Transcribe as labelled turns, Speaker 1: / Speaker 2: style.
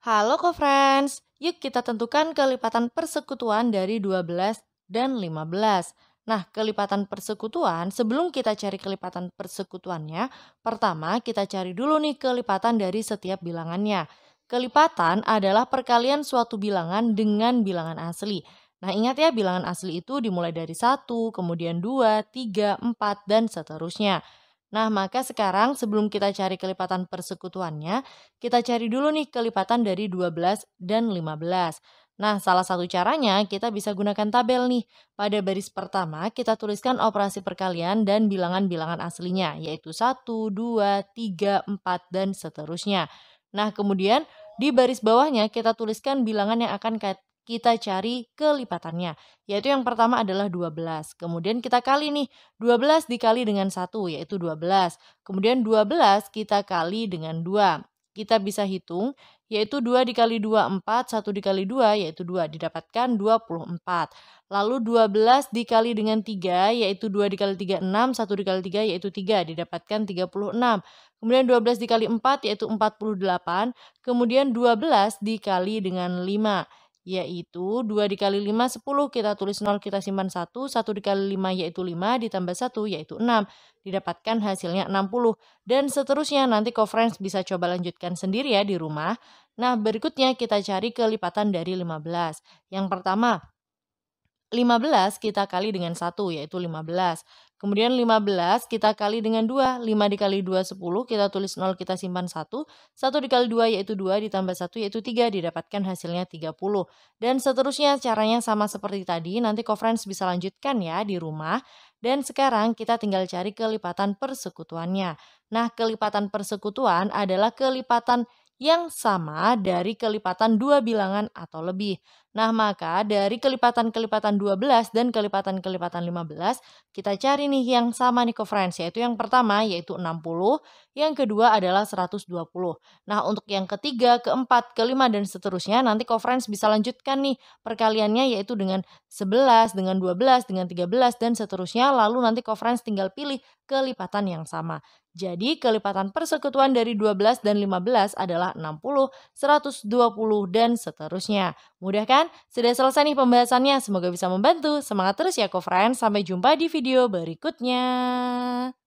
Speaker 1: Halo co-friends, yuk kita tentukan kelipatan persekutuan dari 12 dan 15. Nah, kelipatan persekutuan, sebelum kita cari kelipatan persekutuannya, pertama kita cari dulu nih kelipatan dari setiap bilangannya. Kelipatan adalah perkalian suatu bilangan dengan bilangan asli. Nah, ingat ya bilangan asli itu dimulai dari 1, kemudian 2, 3, 4, dan seterusnya. Nah, maka sekarang sebelum kita cari kelipatan persekutuannya, kita cari dulu nih kelipatan dari 12 dan 15. Nah, salah satu caranya kita bisa gunakan tabel nih. Pada baris pertama, kita tuliskan operasi perkalian dan bilangan-bilangan aslinya, yaitu 1, 2, 3, 4, dan seterusnya. Nah, kemudian di baris bawahnya kita tuliskan bilangan yang akan kita cari kelipatannya. Yaitu yang pertama adalah 12. Kemudian kita kali nih 12 dikali dengan 1 yaitu 12. Kemudian 12 kita kali dengan 2. Kita bisa hitung yaitu 2 dikali 2 4, 1 dikali 2 yaitu 2 didapatkan 24. Lalu 12 dikali dengan 3 yaitu 2 dikali 3 6, 1 dikali 3 yaitu 3 didapatkan 36. Kemudian 12 dikali 4 yaitu 48, kemudian 12 dikali dengan 5 yaitu 2 dikali 5 10 kita tulis 0 kita simpan 1 1 dikali 5 yaitu 5 ditambah 1 yaitu 6 didapatkan hasilnya 60 dan seterusnya nanti conference bisa coba lanjutkan sendiri ya di rumah nah berikutnya kita cari kelipatan dari 15 yang pertama 15 kita kali dengan 1 yaitu 15 Kemudian 15 kita kali dengan 2. 5 dikali 2 10, kita tulis 0 kita simpan 1. 1 dikali 2 yaitu 2 ditambah 1 yaitu 3 didapatkan hasilnya 30. Dan seterusnya caranya sama seperti tadi. Nanti conference bisa lanjutkan ya di rumah. Dan sekarang kita tinggal cari kelipatan persekutuannya. Nah, kelipatan persekutuan adalah kelipatan yang sama dari kelipatan dua bilangan atau lebih. Nah, maka dari kelipatan-kelipatan 12 dan kelipatan-kelipatan 15, kita cari nih yang sama nih friends, yaitu yang pertama yaitu 60, yang kedua adalah 120. Nah, untuk yang ketiga, keempat, kelima, dan seterusnya, nanti friends bisa lanjutkan nih perkaliannya yaitu dengan 11, dengan 12, dengan 13, dan seterusnya, lalu nanti friends tinggal pilih kelipatan yang sama. Jadi, kelipatan persekutuan dari 12 dan 15 adalah 60, 120, dan seterusnya. Mudah kan? kan? Sudah selesai nih pembahasannya, semoga bisa membantu. Semangat terus ya, co-friends. Sampai jumpa di video berikutnya.